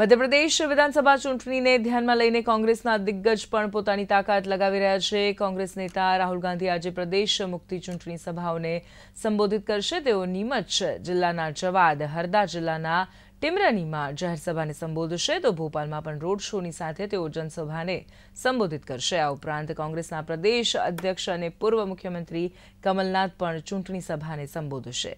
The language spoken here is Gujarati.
મધ્યપ્રદેશ વિધાનસભા ચૂંટણીને ધ્યાનમાં લઈને કોંગ્રેસના દિગ્ગજ પણ પોતાની તાકાત લગાવી રહ્યા છે કોંગ્રેસ નેતા રાહુલ ગાંધી આજે પ્રદેશ મુક્તિ ચૂંટણી સભાઓને સંબોધિત કરશે તેઓ નીમચ જિલ્લાના જવાદ હરદા જિલ્લાના ટિમરાનીમાં જાહેરસભાને સંબોધશે તો ભોપાલમાં પણ રોડ શોની સાથે તેઓ જનસભાને સંબોધિત કરશે આ ઉપરાંત કોંગ્રેસના પ્રદેશ અધ્યક્ષ અને પૂર્વ મુખ્યમંત્રી કમલનાથ પણ ચૂંટણી સભાને સંબોધશે